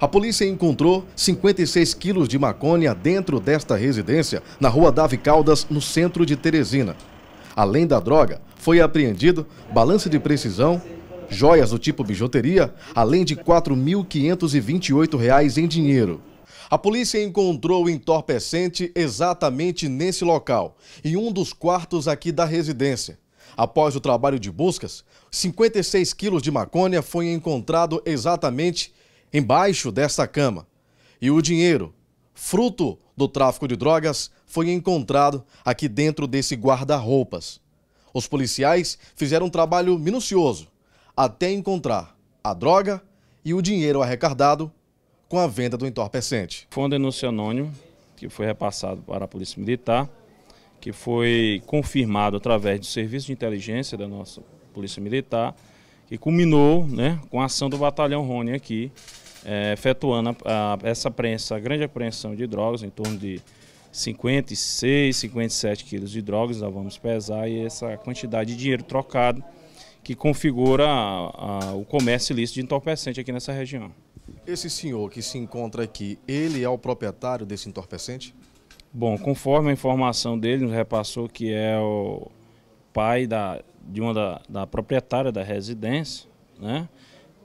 A polícia encontrou 56 quilos de maconha dentro desta residência, na rua Davi Caldas, no centro de Teresina. Além da droga, foi apreendido balança de precisão, joias do tipo bijuteria, além de R$ reais em dinheiro. A polícia encontrou o entorpecente exatamente nesse local, em um dos quartos aqui da residência. Após o trabalho de buscas, 56 quilos de maconha foi encontrado exatamente embaixo desta cama. E o dinheiro, fruto do tráfico de drogas, foi encontrado aqui dentro desse guarda-roupas. Os policiais fizeram um trabalho minucioso até encontrar a droga e o dinheiro arrecadado com a venda do entorpecente. Foi um denúncio anônimo que foi repassado para a Polícia Militar, que foi confirmado através do Serviço de Inteligência da nossa Polícia Militar, que culminou né, com a ação do Batalhão Rony aqui, é, efetuando a, a, essa prensa, a grande apreensão de drogas, em torno de 56, 57 quilos de drogas, nós vamos pesar, e essa quantidade de dinheiro trocado que configura a, o comércio ilícito de entorpecente aqui nessa região. Esse senhor que se encontra aqui, ele é o proprietário desse entorpecente? Bom, conforme a informação dele, nos repassou que é o pai da, de uma da, da proprietária da residência, né?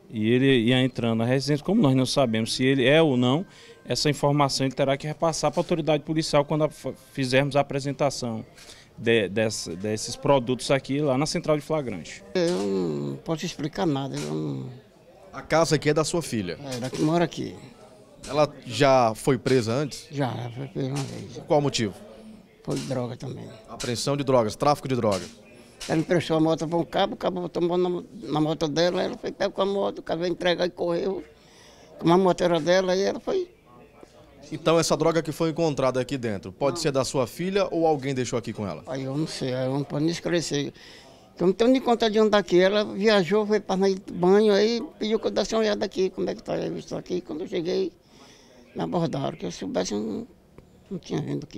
E ele ia entrando na residência, como nós não sabemos se ele é ou não, essa informação ele terá que repassar para a autoridade policial quando a, fizermos a apresentação de, desse, desses produtos aqui lá na central de flagrante. Eu não posso explicar nada. Não... A casa aqui é da sua filha? É, da que mora aqui. Ela já foi presa antes? Já, foi presa uma vez. Qual o motivo? Foi droga também. Apreensão de drogas, tráfico de drogas. Ela emprestou a moto para um cabo, o cabo tomou na, na moto dela, ela foi pegar com a moto, o cabo entregar e correu com a era dela e ela foi. Então essa droga que foi encontrada aqui dentro, pode ser da sua filha ou alguém deixou aqui com ela? Aí eu não sei, eu não posso nem esclarecer. Eu não tenho nem conta de onde aqui. Ela viajou, foi para o banho, aí pediu que eu desse uma olhada aqui, como é que tá, está isso aqui. Quando eu cheguei, me abordaram, que eu soubesse, eu não, não tinha vindo aqui.